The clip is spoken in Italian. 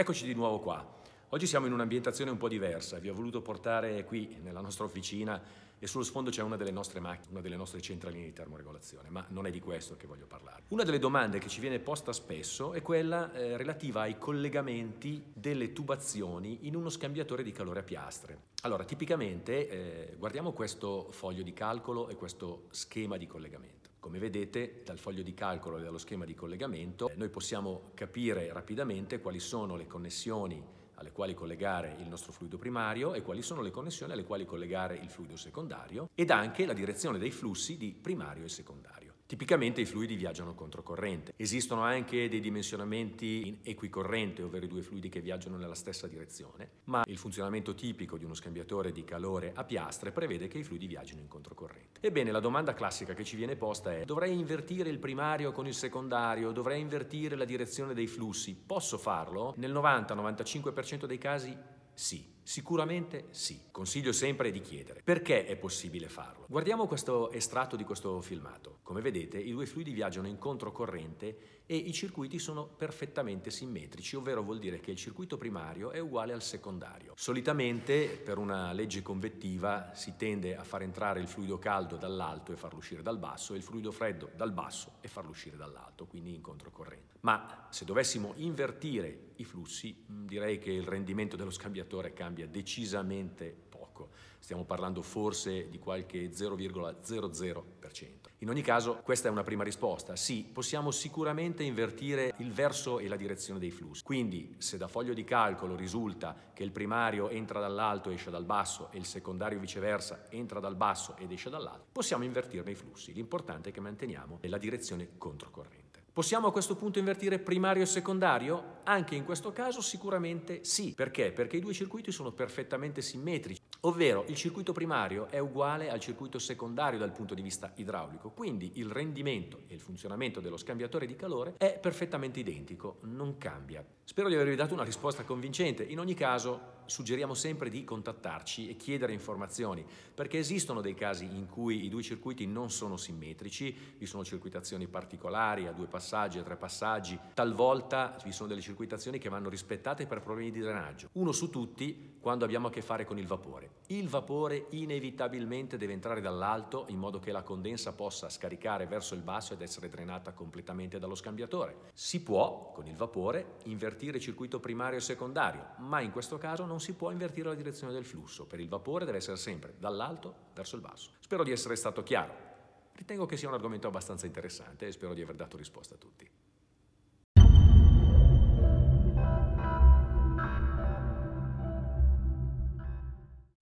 Eccoci di nuovo qua. Oggi siamo in un'ambientazione un po' diversa, vi ho voluto portare qui nella nostra officina e sullo sfondo c'è una delle nostre macchine, una delle nostre centraline di termoregolazione, ma non è di questo che voglio parlare. Una delle domande che ci viene posta spesso è quella eh, relativa ai collegamenti delle tubazioni in uno scambiatore di calore a piastre. Allora, tipicamente eh, guardiamo questo foglio di calcolo e questo schema di collegamento. Come vedete dal foglio di calcolo e dallo schema di collegamento, eh, noi possiamo capire rapidamente quali sono le connessioni alle quali collegare il nostro fluido primario e quali sono le connessioni alle quali collegare il fluido secondario ed anche la direzione dei flussi di primario e secondario. Tipicamente i fluidi viaggiano controcorrente. Esistono anche dei dimensionamenti in equicorrente, ovvero i due fluidi che viaggiano nella stessa direzione, ma il funzionamento tipico di uno scambiatore di calore a piastre prevede che i fluidi viaggino in controcorrente. Ebbene, la domanda classica che ci viene posta è dovrei invertire il primario con il secondario, dovrei invertire la direzione dei flussi, posso farlo? Nel 90-95% dei casi sì. Sicuramente sì. Consiglio sempre di chiedere. Perché è possibile farlo? Guardiamo questo estratto di questo filmato. Come vedete, i due fluidi viaggiano in controcorrente e i circuiti sono perfettamente simmetrici, ovvero vuol dire che il circuito primario è uguale al secondario. Solitamente, per una legge convettiva, si tende a far entrare il fluido caldo dall'alto e farlo uscire dal basso e il fluido freddo dal basso e farlo uscire dall'alto, quindi in controcorrente. Ma se dovessimo invertire i flussi, direi che il rendimento dello scambiatore cambia cambia decisamente poco. Stiamo parlando forse di qualche 0,00%. In ogni caso, questa è una prima risposta. Sì, possiamo sicuramente invertire il verso e la direzione dei flussi. Quindi, se da foglio di calcolo risulta che il primario entra dall'alto e esce dal basso e il secondario viceversa entra dal basso ed esce dall'alto, possiamo invertirne i flussi. L'importante è che manteniamo la direzione controcorrente. Possiamo a questo punto invertire primario e secondario? Anche in questo caso sicuramente sì. Perché? Perché i due circuiti sono perfettamente simmetrici, ovvero il circuito primario è uguale al circuito secondario dal punto di vista idraulico, quindi il rendimento e il funzionamento dello scambiatore di calore è perfettamente identico, non cambia. Spero di avervi dato una risposta convincente, in ogni caso suggeriamo sempre di contattarci e chiedere informazioni, perché esistono dei casi in cui i due circuiti non sono simmetrici, vi sono circuitazioni particolari a due passaggi, a tre passaggi, talvolta vi sono delle circuitazioni che vanno rispettate per problemi di drenaggio. Uno su tutti quando abbiamo a che fare con il vapore. Il vapore inevitabilmente deve entrare dall'alto in modo che la condensa possa scaricare verso il basso ed essere drenata completamente dallo scambiatore. Si può, con il vapore, invertire circuito primario e secondario, ma in questo caso non non si può invertire la direzione del flusso, per il vapore deve essere sempre dall'alto verso il basso. Spero di essere stato chiaro. Ritengo che sia un argomento abbastanza interessante e spero di aver dato risposta a tutti.